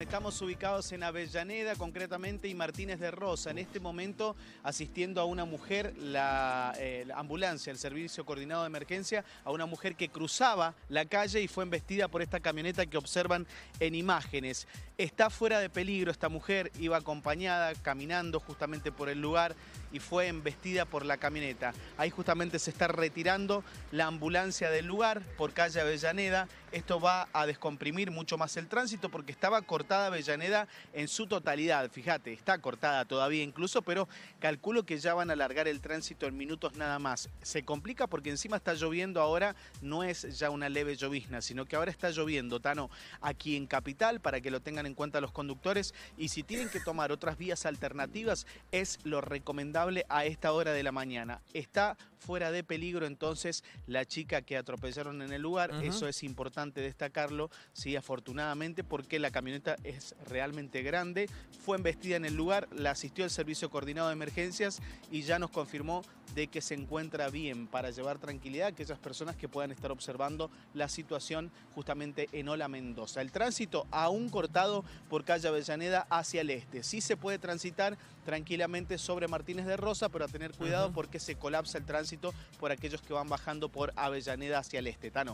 Estamos ubicados en Avellaneda, concretamente, y Martínez de Rosa. En este momento, asistiendo a una mujer, eh, la, ambulancia, el Servicio Coordinado de Emergencia, a una mujer que cruzaba la calle y fue embestida por esta camioneta que observan en imágenes. Está fuera de peligro esta mujer, iba acompañada, caminando justamente por el lugar y fue embestida por la camioneta. Ahí justamente se está retirando la ambulancia del lugar por calle Avellaneda. Esto va a descomprimir mucho más el tránsito porque estaba cortado cortada Avellaneda en su totalidad. Fíjate, está cortada todavía incluso, pero calculo que ya van a alargar el tránsito en minutos nada más. Se complica porque encima está lloviendo ahora, no es ya una leve llovizna, sino que ahora está lloviendo, Tano, aquí en Capital, para que lo tengan en cuenta los conductores. Y si tienen que tomar otras vías alternativas, es lo recomendable a esta hora de la mañana. Está fuera de peligro entonces la chica que atropellaron en el lugar. Eso es importante destacarlo, sí, afortunadamente, porque la camioneta es realmente grande. Fue embestida en el lugar, la asistió el Servicio Coordinado de Emergencias y ya nos confirmó de que se encuentra bien para llevar tranquilidad a aquellas personas que puedan estar observando la situación justamente en Ola Mendoza. El tránsito aún cortado por calle Avellaneda hacia el este. Sí se puede transitar tranquilamente sobre Martínez de Rosa, pero a tener cuidado porque se colapsa el tránsito por aquellos que van bajando por Avellaneda hacia el este. Tano.